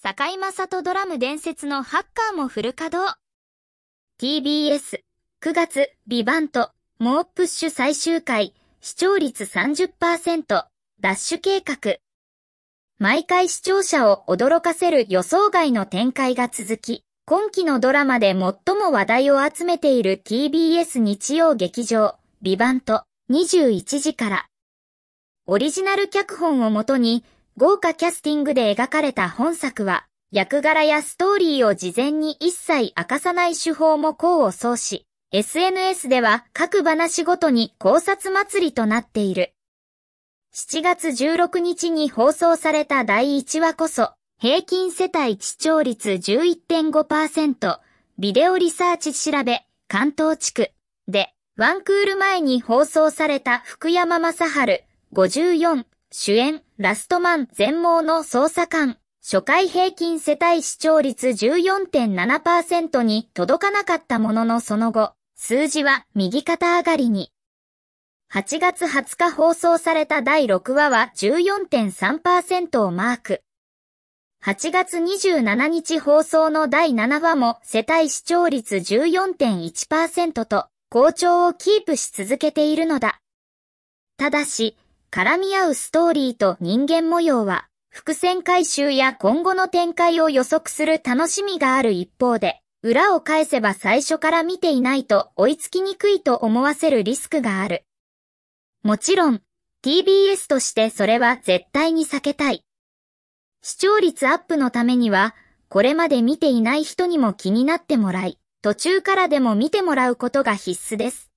坂井正人ドラム伝説のハッカーもフル稼働。TBS、9月、ビバント、猛プッシュ最終回、視聴率30%、ダッシュ計画。毎回視聴者を驚かせる予想外の展開が続き、今期のドラマで最も話題を集めている TBS 日曜劇場、ビバント、21時から。オリジナル脚本をもとに、豪華キャスティングで描かれた本作は、役柄やストーリーを事前に一切明かさない手法も功を奏し、SNS では各話ごとに考察祭りとなっている。7月16日に放送された第1話こそ、平均世帯視聴率11.5%、ビデオリサーチ調べ、関東地区で、ワンクール前に放送された福山雅治54主演ラストマン全盲の捜査官、初回平均世帯視聴率14.7%に届かなかったもののその後、数字は右肩上がりに。8月20日放送された第6話は14.3%をマーク。8月27日放送の第7話も世帯視聴率14.1%と好調をキープし続けているのだ。ただし、絡み合うストーリーと人間模様は、伏線回収や今後の展開を予測する楽しみがある一方で、裏を返せば最初から見ていないと追いつきにくいと思わせるリスクがある。もちろん、TBS としてそれは絶対に避けたい。視聴率アップのためには、これまで見ていない人にも気になってもらい、途中からでも見てもらうことが必須です。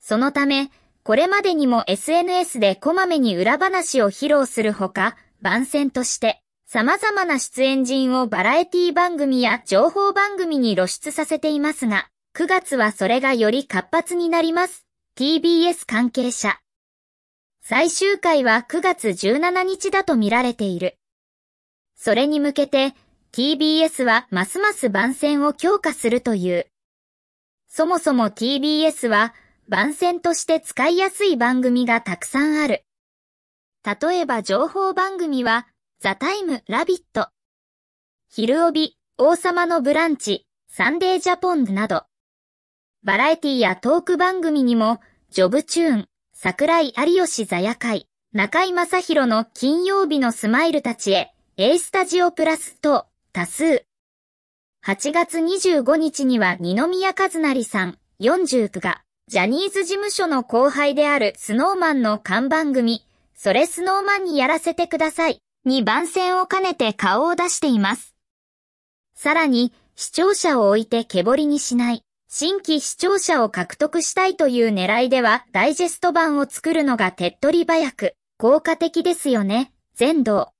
そのため、これまでにも SNS でこまめに裏話を披露するほか、番宣として、様々な出演陣をバラエティ番組や情報番組に露出させていますが、9月はそれがより活発になります。TBS 関係者。最終回は9月17日だと見られている。それに向けて、TBS はますます番宣を強化するという。そもそも TBS は、番宣として使いやすい番組がたくさんある。例えば情報番組は、ザ・タイム・ラビット、昼帯、王様のブランチ、サンデー・ジャポンなど、バラエティやトーク番組にも、ジョブチューン、桜井有吉座夜会、中井正宏の金曜日のスマイルたちへ、A スタジオプラスと多数。8月25日には二宮和也さん49が、ジャニーズ事務所の後輩であるスノーマンの看板組、それスノーマンにやらせてくださいに番宣を兼ねて顔を出しています。さらに、視聴者を置いて毛彫りにしない、新規視聴者を獲得したいという狙いでは、ダイジェスト版を作るのが手っ取り早く、効果的ですよね、全道。